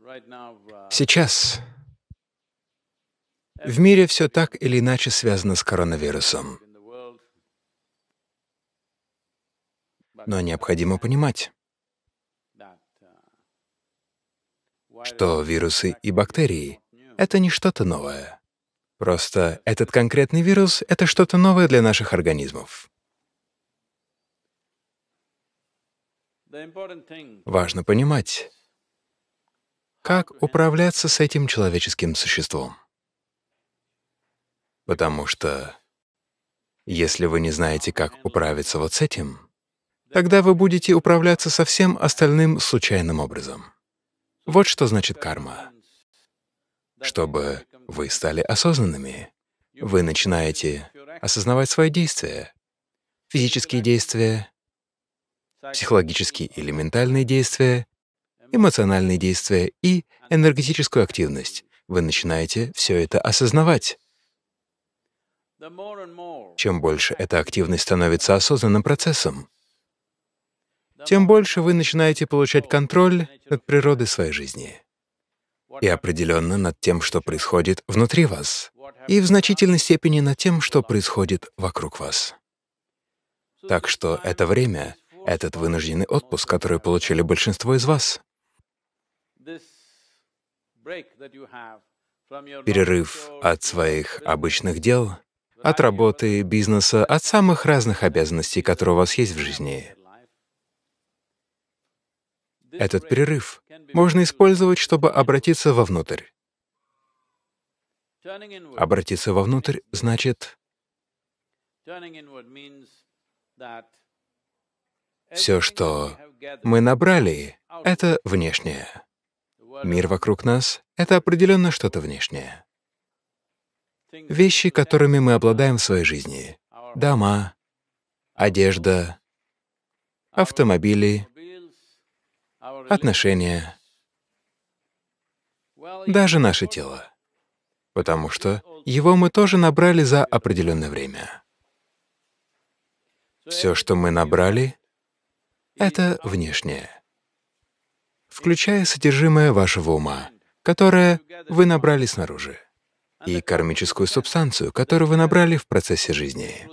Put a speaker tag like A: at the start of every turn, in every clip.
A: Uh,
B: Сейчас в мире все так или иначе связано с коронавирусом. Но необходимо понимать, uh, что вирусы и бактерии — это не что-то новое. Просто этот конкретный вирус — это что-то новое для наших организмов. Важно понимать, как управляться с этим человеческим существом. Потому что если вы не знаете, как управиться вот с этим, тогда вы будете управляться со всем остальным случайным образом. Вот что значит карма. Чтобы вы стали осознанными, вы начинаете осознавать свои действия, физические действия, психологические или ментальные действия, эмоциональные действия и энергетическую активность. Вы начинаете все это осознавать. Чем больше эта активность становится осознанным процессом, тем больше вы начинаете получать контроль над природой своей жизни и определенно над тем, что происходит внутри вас, и в значительной степени над тем, что происходит вокруг вас. Так что это время, этот вынужденный отпуск, который получили большинство из вас, перерыв от своих обычных дел, от работы, бизнеса, от самых разных обязанностей, которые у вас есть в жизни. Этот перерыв можно использовать, чтобы обратиться вовнутрь. Обратиться вовнутрь значит все, что мы набрали, это внешнее. Мир вокруг нас — это определенно что-то внешнее. Вещи, которыми мы обладаем в своей жизни — дома, одежда, автомобили, отношения, даже наше тело, потому что его мы тоже набрали за определенное время. Все, что мы набрали, — это внешнее включая содержимое вашего ума, которое вы набрали снаружи, и кармическую субстанцию, которую вы набрали в процессе жизни.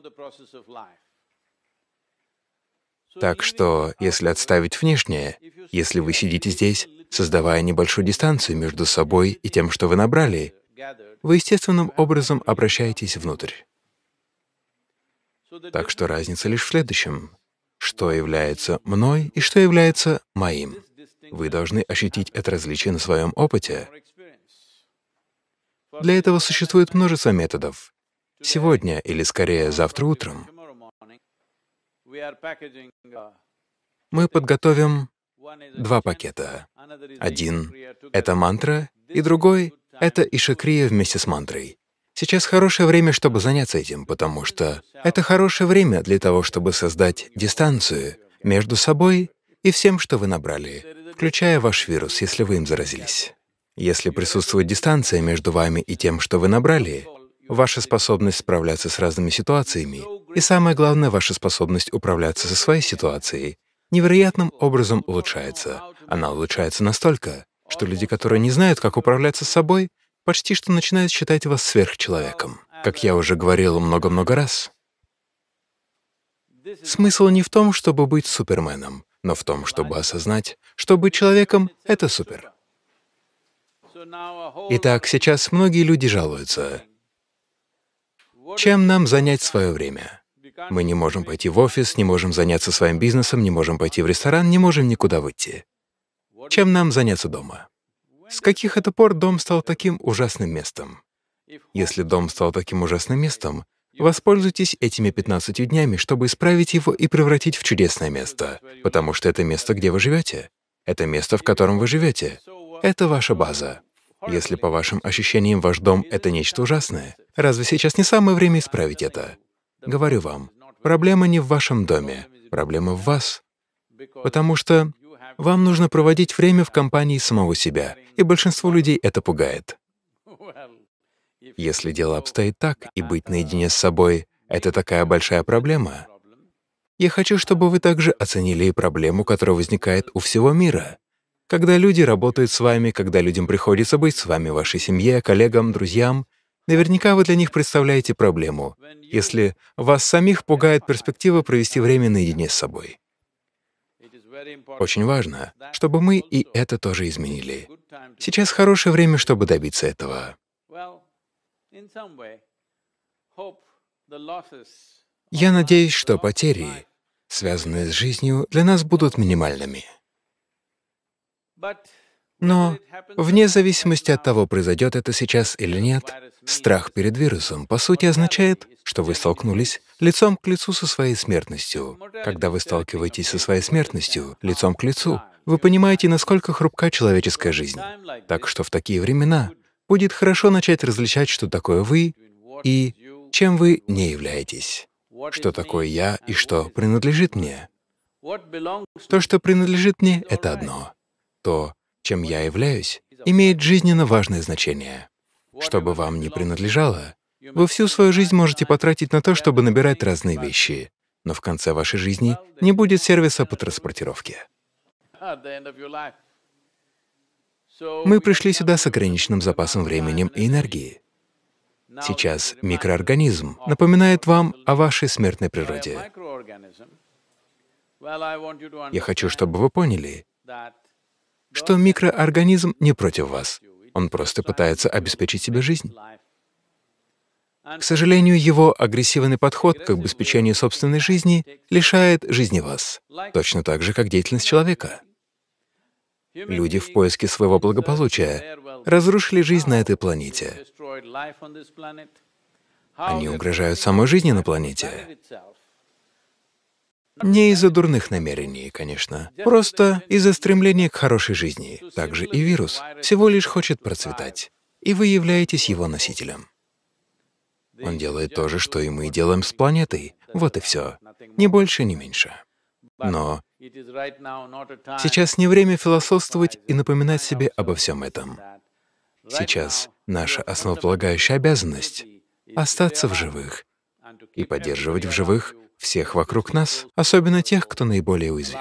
B: Так что, если отставить внешнее, если вы сидите здесь, создавая небольшую дистанцию между собой и тем, что вы набрали, вы естественным образом обращаетесь внутрь. Так что разница лишь в следующем — что является мной и что является моим. Вы должны ощутить это различие на своем опыте. Для этого существует множество методов. Сегодня, или скорее завтра утром, мы подготовим два пакета. Один — это мантра, и другой — это Ишакрия вместе с мантрой. Сейчас хорошее время, чтобы заняться этим, потому что это хорошее время для того, чтобы создать дистанцию между собой и всем, что вы набрали включая ваш вирус, если вы им заразились. Если присутствует дистанция между вами и тем, что вы набрали, ваша способность справляться с разными ситуациями и, самое главное, ваша способность управляться со своей ситуацией невероятным образом улучшается. Она улучшается настолько, что люди, которые не знают, как управляться с собой, почти что начинают считать вас сверхчеловеком. Как я уже говорил много-много раз, смысл не в том, чтобы быть суперменом но в том, чтобы осознать, что быть человеком — это супер. Итак, сейчас многие люди жалуются. Чем нам занять свое время? Мы не можем пойти в офис, не можем заняться своим бизнесом, не можем пойти в ресторан, не можем никуда выйти. Чем нам заняться дома? С каких это пор дом стал таким ужасным местом? Если дом стал таким ужасным местом, Воспользуйтесь этими 15 днями, чтобы исправить его и превратить в чудесное место, потому что это место, где вы живете. Это место, в котором вы живете. Это ваша база. Если, по вашим ощущениям, ваш дом — это нечто ужасное, разве сейчас не самое время исправить это? Говорю вам, проблема не в вашем доме, проблема в вас. Потому что вам нужно проводить время в компании самого себя, и большинство людей это пугает. Если дело обстоит так, и быть наедине с собой — это такая большая проблема. Я хочу, чтобы вы также оценили и проблему, которая возникает у всего мира. Когда люди работают с вами, когда людям приходится быть с вами, вашей семье, коллегам, друзьям, наверняка вы для них представляете проблему, если вас самих пугает перспектива провести время наедине с собой. Очень важно, чтобы мы и это тоже изменили. Сейчас хорошее время, чтобы добиться этого. Я надеюсь, что потери, связанные с жизнью, для нас будут минимальными. Но вне зависимости от того, произойдет это сейчас или нет, страх перед вирусом по сути означает, что вы столкнулись лицом к лицу со своей смертностью. Когда вы сталкиваетесь со своей смертностью, лицом к лицу, вы понимаете, насколько хрупка человеческая жизнь. Так что в такие времена будет хорошо начать различать, что такое вы и чем вы не являетесь, что такое я и что принадлежит мне.
A: То,
B: что принадлежит мне, — это одно. То, чем я являюсь, имеет жизненно важное значение. Что бы вам ни принадлежало, вы всю свою жизнь можете потратить на то, чтобы набирать разные вещи, но в конце вашей жизни не будет сервиса по транспортировке. Мы пришли сюда с ограниченным запасом времени и энергии. Сейчас микроорганизм напоминает вам о вашей смертной природе.
A: Я
B: хочу, чтобы вы поняли, что микроорганизм не против вас, он просто пытается обеспечить себе жизнь. К сожалению, его агрессивный подход к обеспечению собственной жизни лишает жизни вас, точно так же, как деятельность человека. Люди в поиске своего благополучия разрушили жизнь на этой планете. Они угрожают самой жизни на планете. Не из-за дурных намерений, конечно, просто из-за стремления к хорошей жизни. Также и вирус всего лишь хочет процветать, и вы являетесь его носителем. Он делает то же, что и мы делаем с планетой, вот и все, ни больше, ни меньше. Но Сейчас не время философствовать и напоминать себе обо всем этом. Сейчас наша основополагающая обязанность — остаться в живых и поддерживать в живых всех вокруг нас, особенно тех, кто наиболее уязвим.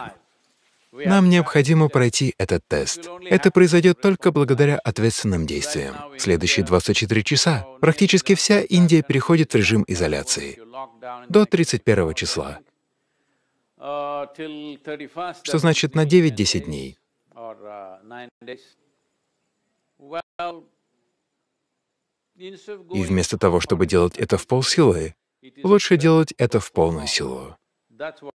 B: Нам необходимо пройти этот тест. Это произойдет только благодаря ответственным действиям. В следующие 24 часа практически вся Индия переходит в режим изоляции. До 31 числа что значит на 9-10 дней? Uh, И вместо того, чтобы делать это в полсилы, лучше делать это в полную силу.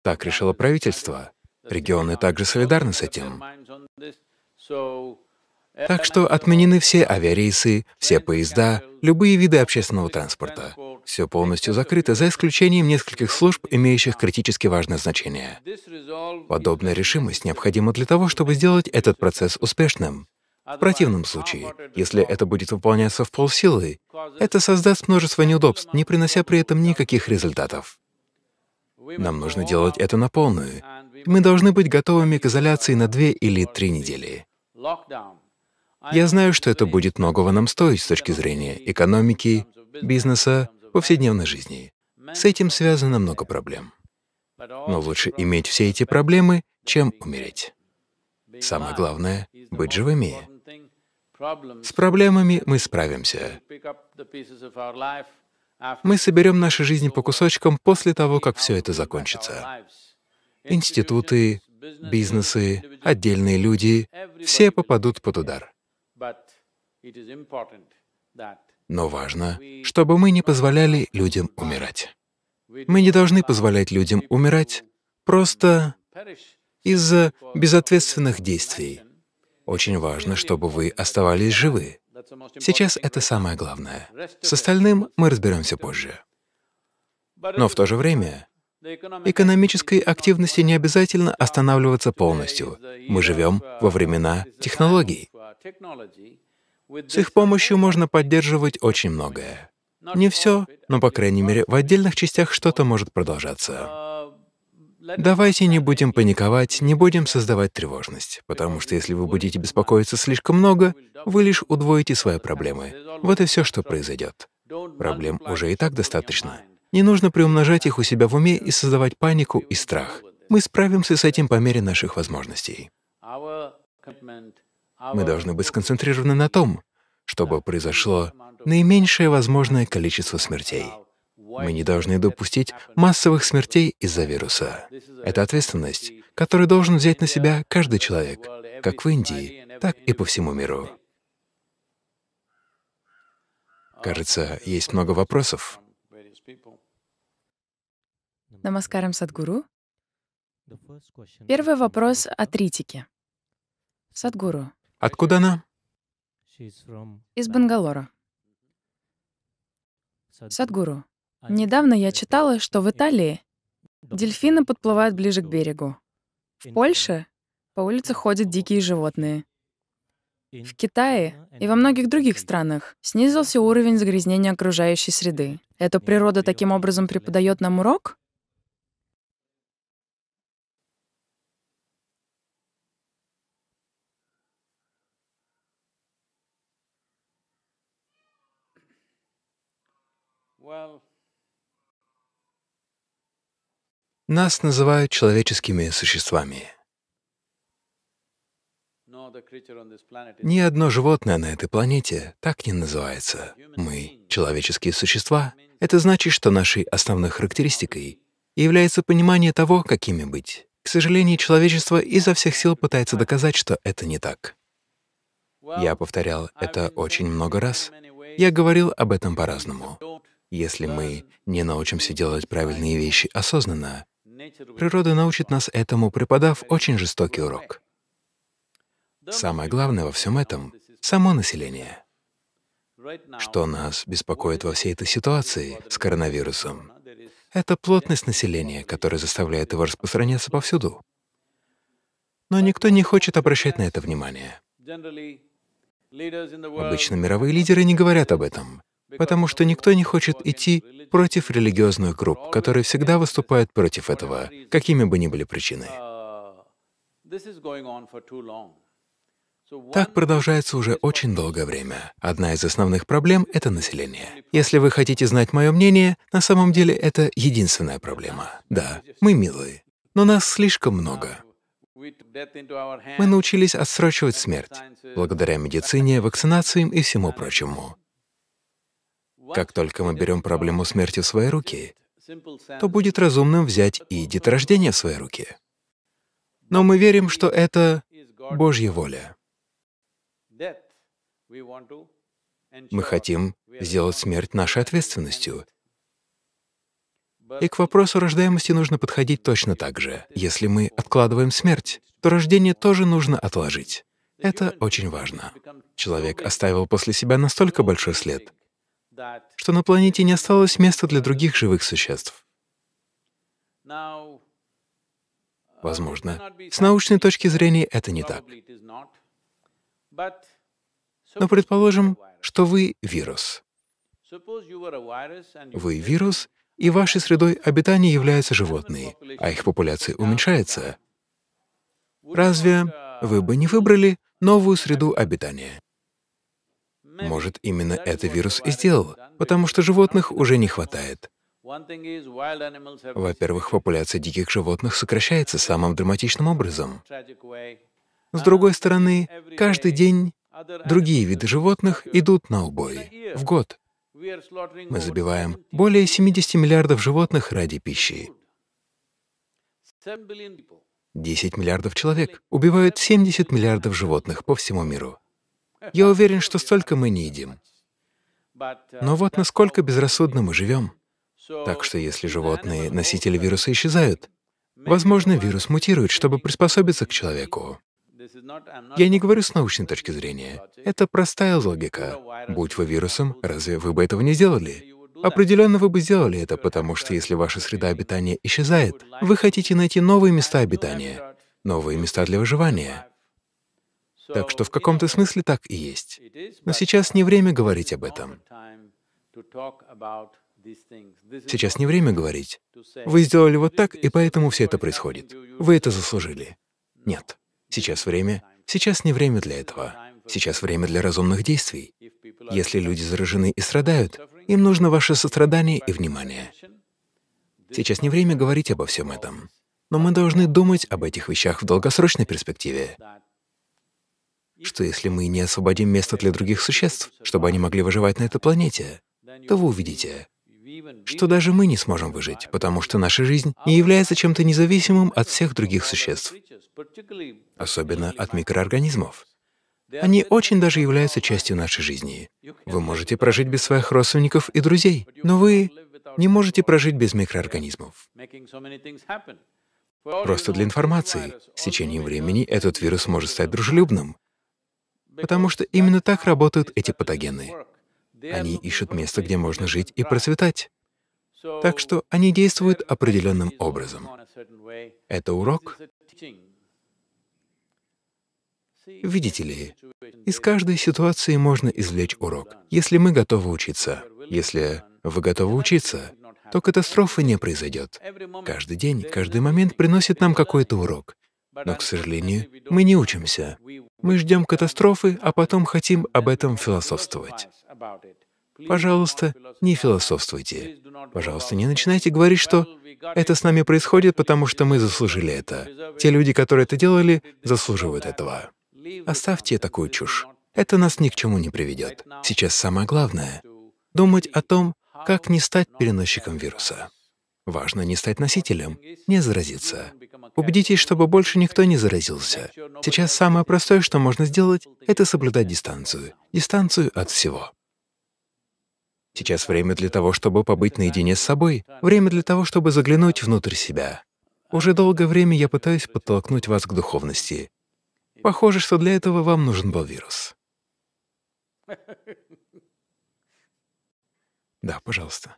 B: Так решило правительство. Регионы также солидарны с этим. Так что отменены все авиарейсы, все поезда, любые виды общественного транспорта все полностью закрыто, за исключением нескольких служб, имеющих критически важное значение. Подобная решимость необходима для того, чтобы сделать этот процесс успешным. В противном случае, если это будет выполняться в полсилы, это создаст множество неудобств, не принося при этом никаких результатов. Нам нужно делать это на полную. Мы должны быть готовыми к изоляции на две или три недели. Я знаю, что это будет многого нам стоить с точки зрения экономики, бизнеса, повседневной жизни. С этим связано много проблем. Но лучше иметь все эти проблемы, чем умереть. Самое главное — быть живыми. С проблемами мы справимся. Мы соберем наши жизни по кусочкам после того, как все это закончится. Институты, бизнесы, отдельные люди — все попадут под удар. Но важно, чтобы мы не позволяли людям умирать. Мы не должны позволять людям умирать просто из-за безответственных действий. Очень важно, чтобы вы оставались живы. Сейчас это самое главное. С остальным мы разберемся позже. Но в то же время экономической активности не обязательно останавливаться полностью. Мы живем во времена технологий. С их помощью можно поддерживать очень многое. Не все, но, по крайней мере, в отдельных частях что-то может продолжаться. Давайте не будем паниковать, не будем создавать тревожность, потому что если вы будете беспокоиться слишком много, вы лишь удвоите свои проблемы. Вот и все, что произойдет. Проблем уже и так достаточно. Не нужно приумножать их у себя в уме и создавать панику и страх. Мы справимся с этим по мере наших возможностей. Мы должны быть сконцентрированы на том, чтобы произошло наименьшее возможное количество смертей. Мы не должны допустить массовых смертей из-за вируса. Это ответственность, которую должен взять на себя каждый человек, как в Индии, так и по всему миру. Кажется, есть много вопросов.
C: Намаскарам, Садгуру. Первый вопрос от Ритики. Садгуру,
B: Откуда она? Из Бангалора.
C: Садгуру, недавно я читала, что в Италии дельфины подплывают ближе к берегу. В Польше по улице ходят дикие животные. В Китае и во многих других странах снизился уровень загрязнения окружающей среды. Эта природа таким образом преподает нам урок?
B: Нас называют человеческими существами.
A: Ни
B: одно животное на этой планете так не называется. Мы — человеческие существа. Это значит, что нашей основной характеристикой является понимание того, какими быть. К сожалению, человечество изо всех сил пытается доказать, что это не так. Я повторял это очень много раз. Я говорил об этом по-разному если мы не научимся делать правильные вещи осознанно, природа научит нас этому, преподав очень жестокий урок. Самое главное во всем этом — само население. Что нас беспокоит во всей этой ситуации с коронавирусом — это плотность населения, которая заставляет его распространяться повсюду. Но никто не хочет обращать на это внимание. Обычно мировые лидеры не говорят об этом, потому что никто не хочет идти против религиозных групп, которые всегда выступают против этого, какими бы ни были причины. Так продолжается уже очень долгое время. Одна из основных проблем — это население. Если вы хотите знать мое мнение, на самом деле это единственная проблема. Да, мы милые, но нас слишком много. Мы научились отсрочивать смерть благодаря медицине, вакцинациям и всему прочему. Как только мы берем проблему смерти в свои руки, то будет разумным взять и деторождение в свои руки. Но мы верим, что это Божья воля. Мы хотим сделать смерть нашей ответственностью. И к вопросу рождаемости нужно подходить точно так же. Если мы откладываем смерть, то рождение тоже нужно отложить. Это очень важно. Человек оставил после себя настолько большой след, что на планете не осталось места для других живых существ. Uh, Возможно. С научной точки зрения это не так. Но предположим, что вы — вирус. Вы — вирус, и вашей средой обитания являются животные, а их популяция уменьшается. Uh, Разве uh, вы бы не выбрали новую среду обитания? Может, именно это вирус и сделал, потому что животных уже не хватает. Во-первых, популяция диких животных сокращается самым драматичным образом. С другой стороны, каждый день другие виды животных идут на убой. В год мы забиваем более 70 миллиардов животных ради пищи. 10 миллиардов человек убивают 70 миллиардов животных по всему миру. Я уверен, что столько мы не едим. Но вот насколько безрассудно мы живем. Так что если животные, носители вируса, исчезают, возможно, вирус мутирует, чтобы приспособиться к человеку. Я не говорю с научной точки зрения. Это простая логика. Будь вы вирусом, разве вы бы этого не сделали? Определенно вы бы сделали это, потому что если ваша среда обитания исчезает, вы хотите найти новые места обитания, новые места для выживания. Так что в каком-то смысле так и есть. Но сейчас не время говорить об этом. Сейчас не время говорить. Вы сделали вот так, и поэтому все это происходит. Вы это заслужили. Нет. Сейчас время. Сейчас не время для этого. Сейчас время для разумных действий. Если люди заражены и страдают, им нужно ваше сострадание и внимание. Сейчас не время говорить обо всем этом. Но мы должны думать об этих вещах в долгосрочной перспективе что если мы не освободим место для других существ, чтобы они могли выживать на этой планете, то вы увидите, что даже мы не сможем выжить, потому что наша жизнь не является чем-то независимым от всех других существ, особенно от микроорганизмов. Они очень даже являются частью нашей жизни. Вы можете прожить без своих родственников и друзей, но вы не можете прожить без микроорганизмов. Просто для информации, с течением времени этот вирус может стать дружелюбным, Потому что именно так работают эти патогены. Они ищут место, где можно жить и процветать. Так что они действуют определенным образом. Это урок. Видите ли, из каждой ситуации можно извлечь урок, если мы готовы учиться. Если вы готовы учиться, то катастрофы не произойдет. Каждый день, каждый момент приносит нам какой-то урок. Но, к сожалению, мы не учимся. Мы ждем катастрофы, а потом хотим об этом философствовать. Пожалуйста, не философствуйте. Пожалуйста, не начинайте говорить, что это с нами происходит, потому что мы заслужили это. Те люди, которые это делали, заслуживают этого. Оставьте такую чушь. Это нас ни к чему не приведет. Сейчас самое главное — думать о том, как не стать переносчиком вируса. Важно не стать носителем, не заразиться. Убедитесь, чтобы больше никто не заразился. Сейчас самое простое, что можно сделать, это соблюдать дистанцию. Дистанцию от всего. Сейчас время для того, чтобы побыть наедине с собой, время для того, чтобы заглянуть внутрь себя. Уже долгое время я пытаюсь подтолкнуть вас к духовности. Похоже, что для этого вам нужен был вирус. Да, пожалуйста.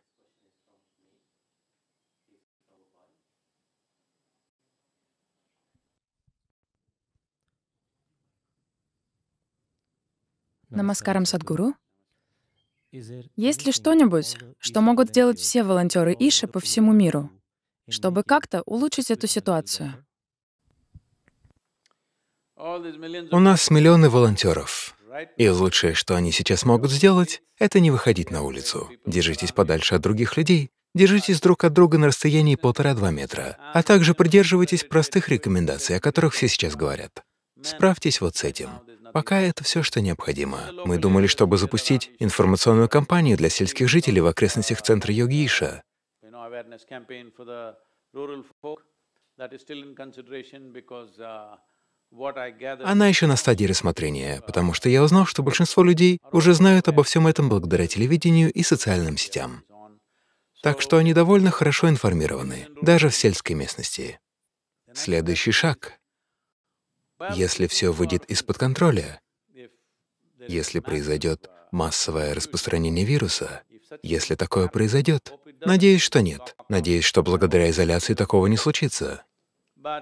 C: Намаскарам Садгуру. Есть ли что-нибудь, что могут делать все волонтеры Иши по всему миру, чтобы как-то улучшить эту ситуацию?
A: У
B: нас миллионы волонтеров. И лучшее, что они сейчас могут сделать, это не выходить на улицу. Держитесь подальше от других людей, держитесь друг от друга на расстоянии полтора-два метра, а также придерживайтесь простых рекомендаций, о которых все сейчас говорят. Справьтесь вот с этим. Пока это все, что необходимо. Мы думали, чтобы запустить информационную кампанию для сельских жителей в окрестностях центра Йогиша. Она еще на стадии рассмотрения, потому что я узнал, что большинство людей уже знают обо всем этом благодаря телевидению и социальным сетям. Так что они довольно хорошо информированы, даже в сельской местности. Следующий шаг если все выйдет из-под контроля, если произойдет массовое распространение вируса, если такое произойдет. Надеюсь, что нет. Надеюсь, что благодаря изоляции такого не случится. Но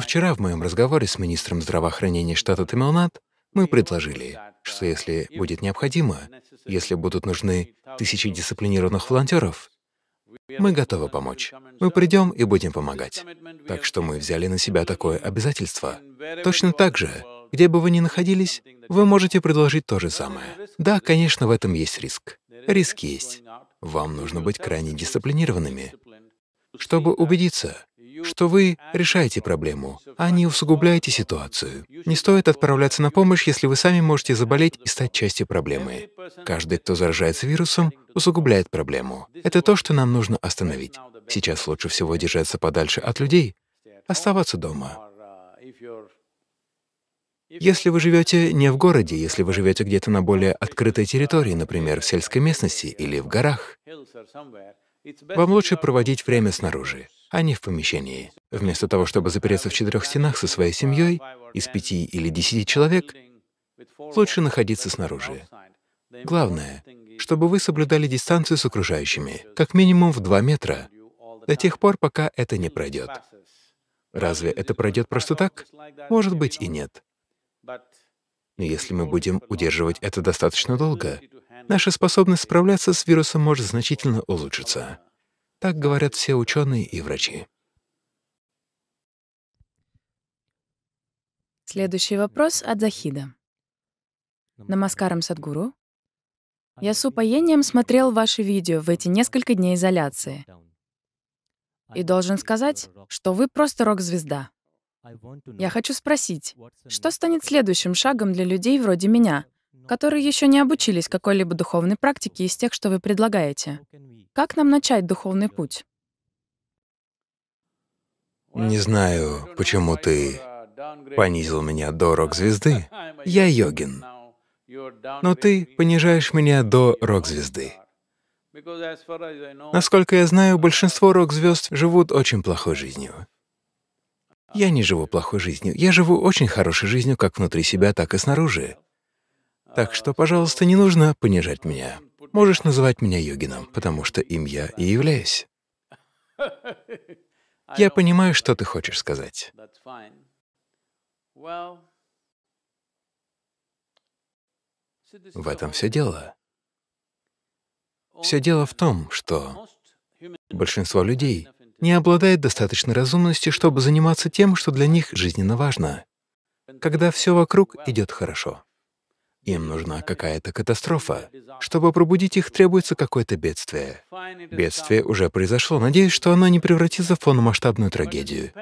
B: вчера в моем разговоре с министром здравоохранения штата Тамилнад мы предложили, что если будет необходимо, если будут нужны тысячи дисциплинированных волонтеров, мы готовы помочь. Мы придем и будем помогать. Так что мы взяли на себя такое обязательство. Точно так же, где бы вы ни находились, вы можете предложить то же самое. Да, конечно, в этом есть риск. Риск есть. Вам нужно быть крайне дисциплинированными, чтобы убедиться, что вы решаете проблему, а не усугубляете ситуацию. Не стоит отправляться на помощь, если вы сами можете заболеть и стать частью проблемы. Каждый, кто заражается вирусом, усугубляет проблему. Это то, что нам нужно остановить. Сейчас лучше всего держаться подальше от людей, оставаться дома. Если вы живете не в городе, если вы живете где-то на более открытой территории, например, в сельской местности или в горах, вам лучше проводить время снаружи а не в помещении. Вместо того, чтобы запереться в четырех стенах со своей семьей из пяти или десяти человек, лучше находиться снаружи. Главное, чтобы вы соблюдали дистанцию с окружающими, как минимум в два метра, до тех пор, пока это не пройдет. Разве это пройдет просто так? Может быть и нет. Но если мы будем удерживать это достаточно долго, наша способность справляться с вирусом может значительно улучшиться. Так говорят все ученые и врачи.
C: Следующий вопрос от Захида. Намаскарам Садгуру. Я с упоением смотрел ваши видео в эти несколько дней изоляции. И должен сказать, что вы просто рок-звезда. Я хочу спросить, что станет следующим шагом для людей вроде меня, ну. которые еще не обучились какой-либо духовной практике из тех, что вы предлагаете. Как нам начать духовный путь?
B: Не знаю, почему ты понизил меня до рок-звезды. Я йогин. Но ты понижаешь меня до рок-звезды. Насколько я знаю, большинство рок-звезд живут очень плохой жизнью. Я не живу плохой жизнью. Я живу очень хорошей жизнью как внутри себя, так и снаружи. Так что, пожалуйста, не нужно понижать меня. Можешь называть меня Йогином, потому что им я и являюсь. Я понимаю, что ты хочешь сказать. В этом все дело. Все дело в том, что большинство людей не обладает достаточной разумности, чтобы заниматься тем, что для них жизненно важно, когда все вокруг идет хорошо. Им нужна какая-то катастрофа. Чтобы пробудить их, требуется какое-то бедствие. Бедствие уже произошло. Надеюсь, что оно не превратится в полномасштабную трагедию.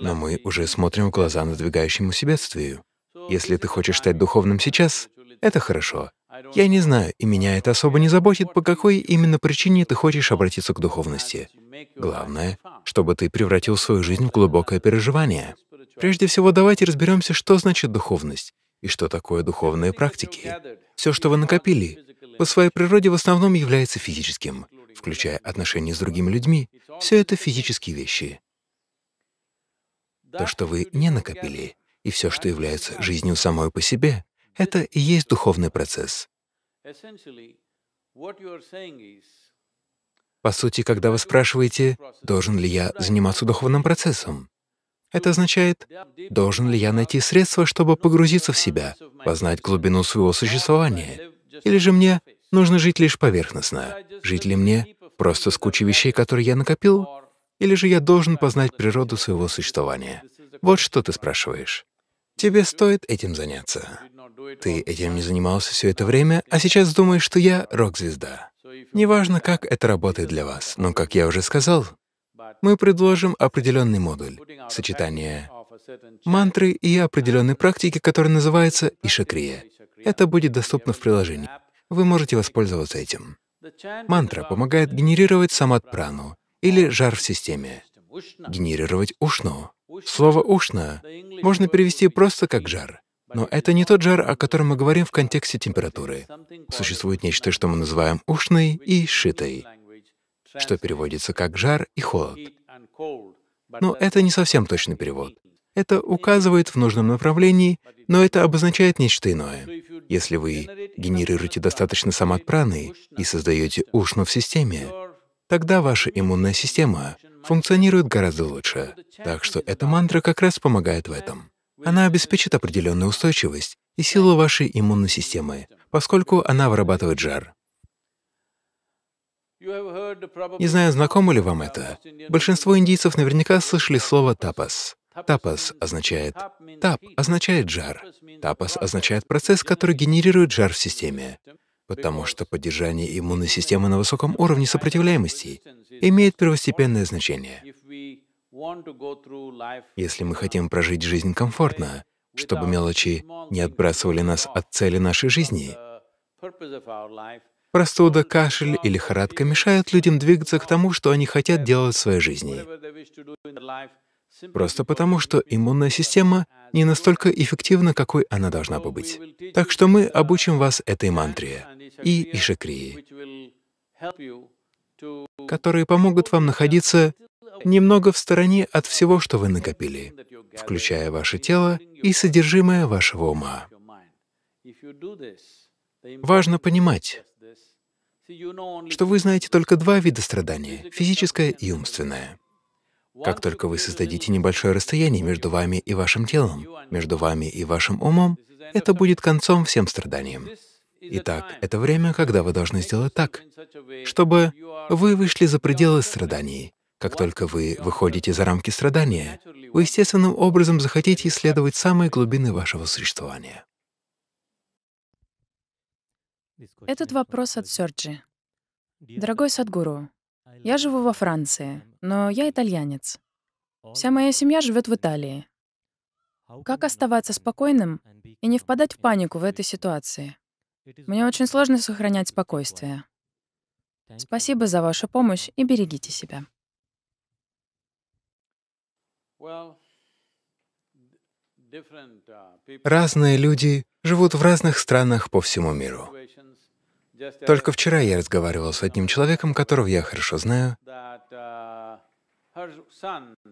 B: Но мы уже смотрим в глаза надвигающемуся бедствию. Если ты хочешь стать духовным сейчас, это хорошо. Я не знаю, и меня это особо не заботит, по какой именно причине ты хочешь обратиться к духовности. Главное, чтобы ты превратил свою жизнь в глубокое переживание. Прежде всего, давайте разберемся, что значит духовность и что такое духовные практики. Все, что вы накопили, по своей природе в основном является физическим, включая отношения с другими людьми. Все это физические вещи. То, что вы не накопили, и все, что является жизнью самой по себе, это и есть духовный процесс. По сути, когда вы спрашиваете, должен ли я заниматься духовным процессом, это означает, должен ли я найти средства, чтобы погрузиться в себя, познать глубину своего существования? Или же мне нужно жить лишь поверхностно? Жить ли мне просто с кучей вещей, которые я накопил? Или же я должен познать природу своего существования? Вот что ты спрашиваешь. Тебе стоит этим заняться. Ты этим не занимался все это время, а сейчас думаешь, что я рок-звезда. Неважно, как это работает для вас, но, как я уже сказал, мы предложим определенный модуль, сочетание мантры и определенной практики, которая называется Ишакрия. Это будет доступно в приложении. Вы можете воспользоваться этим. Мантра помогает генерировать прану или жар в системе, генерировать ушну. Слово «ушна» можно перевести просто как «жар», но это не тот жар, о котором мы говорим в контексте температуры. Существует нечто, что мы называем ушной и шитой что переводится как «жар» и «холод». Но ну, это не совсем точный перевод. Это указывает в нужном направлении, но это обозначает нечто иное. Если вы генерируете достаточно самат праны и создаете ушну в системе, тогда ваша иммунная система функционирует гораздо лучше. Так что эта мантра как раз помогает в этом. Она обеспечит определенную устойчивость и силу вашей иммунной системы, поскольку она вырабатывает жар. Не знаю, знакомо ли вам это. Большинство индийцев наверняка слышали слово «тапас». Тапас означает «тап» означает «жар». Тапас означает процесс, который генерирует жар в системе, потому что поддержание иммунной системы на высоком уровне сопротивляемости имеет первостепенное значение. Если мы хотим прожить жизнь комфортно, чтобы мелочи не отбрасывали нас от цели нашей жизни, Простуда, кашель и лихорадка мешают людям двигаться к тому, что они хотят делать в своей жизни. Просто потому, что иммунная система не настолько эффективна, какой она должна бы быть. Так что мы обучим вас этой мантре и ишакрии, которые помогут вам находиться немного в стороне от всего, что вы накопили, включая ваше тело и содержимое вашего ума. Важно понимать, что вы знаете только два вида страдания — физическое и умственное. Как только вы создадите небольшое расстояние между вами и вашим телом, между вами и вашим умом, это будет концом всем страданиям. Итак, это время, когда вы должны сделать так, чтобы вы вышли за пределы страданий. Как только вы выходите за рамки страдания, вы естественным образом захотите исследовать самые глубины вашего существования.
C: Этот вопрос от Серджи. Дорогой Садгуру, я живу во Франции, но я итальянец. Вся моя семья живет в Италии. Как оставаться спокойным и не впадать в панику в этой ситуации? Мне очень сложно сохранять спокойствие. Спасибо за вашу помощь и берегите себя. Uh, Разные люди
B: живут в разных странах по всему миру. Только вчера я разговаривал с одним человеком, которого я хорошо знаю.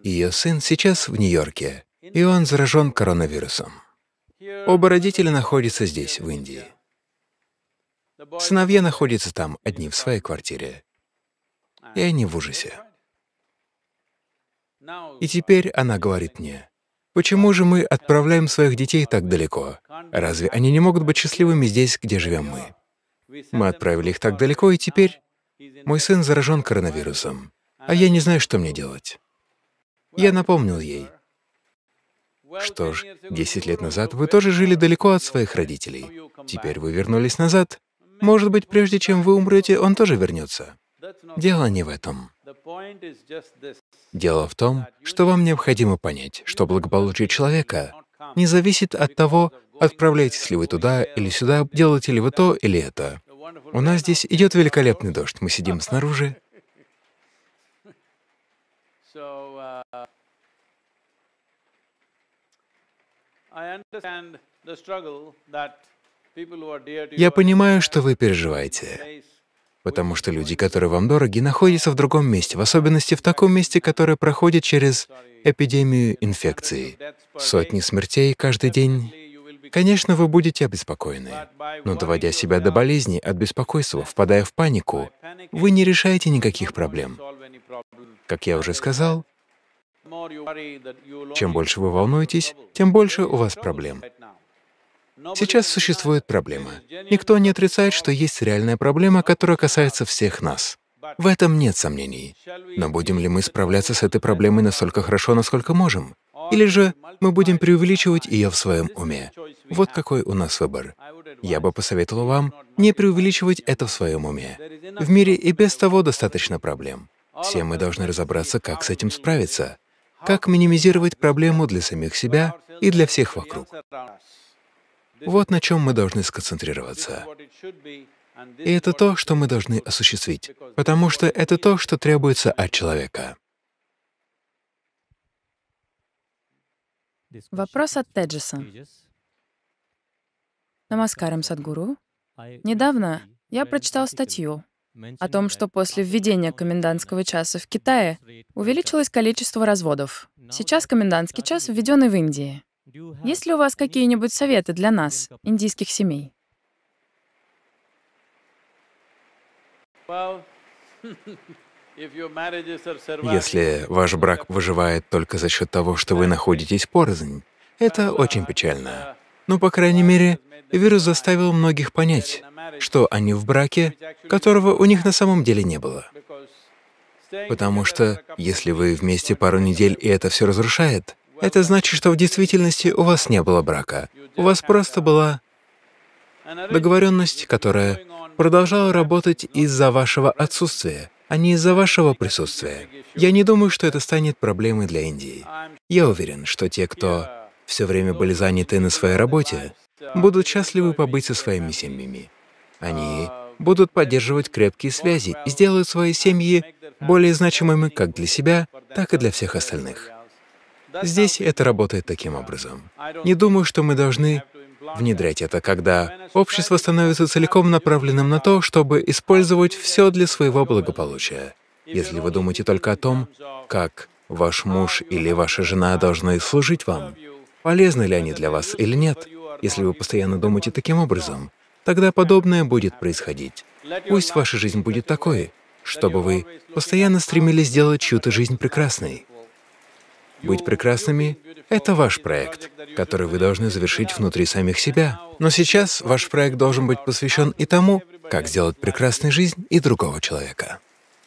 B: Ее сын сейчас в Нью-Йорке, и он заражен коронавирусом. Оба родителя находятся здесь, в Индии. Сыновья находятся там, одни в своей квартире. И они в ужасе. И теперь она говорит мне, почему же мы отправляем своих детей так далеко? Разве они не могут быть счастливыми здесь, где живем мы? Мы отправили их так далеко, и теперь мой сын заражен коронавирусом, а я не знаю, что мне делать. Я напомнил ей. Что ж, 10 лет назад вы тоже жили далеко от своих родителей. Теперь вы вернулись назад. Может быть, прежде чем вы умрете, он тоже вернется. Дело не в этом. Дело в том, что вам необходимо понять, что благополучие человека не зависит от того, Отправляетесь ли вы туда или сюда, делаете ли вы то или это. У нас здесь идет великолепный дождь, мы сидим снаружи.
A: Я понимаю, что вы переживаете,
B: потому что люди, которые вам дороги, находятся в другом месте, в особенности в таком месте, которое проходит через эпидемию инфекции. Сотни смертей каждый день Конечно, вы будете обеспокоены, но доводя себя до болезни от беспокойства, впадая в панику, вы не решаете никаких проблем. Как я уже сказал, чем больше вы волнуетесь, тем больше у вас проблем. Сейчас существует проблема. Никто не отрицает, что есть реальная проблема, которая касается всех нас. В этом нет сомнений. Но будем ли мы справляться с этой проблемой настолько хорошо, насколько можем? Или же мы будем преувеличивать ее в своем уме. Вот какой у нас выбор. Я бы посоветовал вам не преувеличивать это в своем уме. В мире и без того достаточно проблем. Все мы должны разобраться, как с этим справиться, как минимизировать проблему для самих себя и для всех вокруг. Вот на чем мы должны сконцентрироваться. И это то, что мы должны осуществить, потому что это то, что требуется от человека.
A: Вопрос от Теджиса.
C: Намаскарам, Садгуру. Недавно я прочитал статью о том, что после введения комендантского часа в Китае увеличилось количество разводов. Сейчас комендантский час введен и в Индии. Есть ли у вас какие-нибудь советы для нас, индийских семей?
A: Well,
B: Если ваш брак выживает только за счет того, что вы находитесь порознь, это очень печально. Но, ну, по крайней мере, вирус заставил многих понять, что они в браке, которого у них на самом деле не было. Потому что если вы вместе пару недель и это все разрушает, это значит, что в действительности у вас не было брака. У вас просто была договоренность, которая продолжала работать из-за вашего отсутствия, а не из-за вашего присутствия. Я не думаю, что это станет проблемой для Индии. Я уверен, что те, кто все время были заняты на своей работе, будут счастливы побыть со своими семьями. Они будут поддерживать крепкие связи и сделают свои семьи более значимыми как для себя, так и для всех остальных. Здесь это работает таким образом. Не думаю, что мы должны внедрять это, когда общество становится целиком направленным на то, чтобы использовать все для своего благополучия. Если вы думаете только о том, как ваш муж или ваша жена должны служить вам, полезны ли они для вас или нет, если вы постоянно думаете таким образом, тогда подобное будет происходить. Пусть ваша жизнь будет такой, чтобы вы постоянно стремились сделать чью-то жизнь прекрасной. Быть прекрасными — это ваш проект, который вы должны завершить внутри самих себя. Но сейчас ваш проект должен быть посвящен и тому, как сделать прекрасной жизнь и другого
A: человека.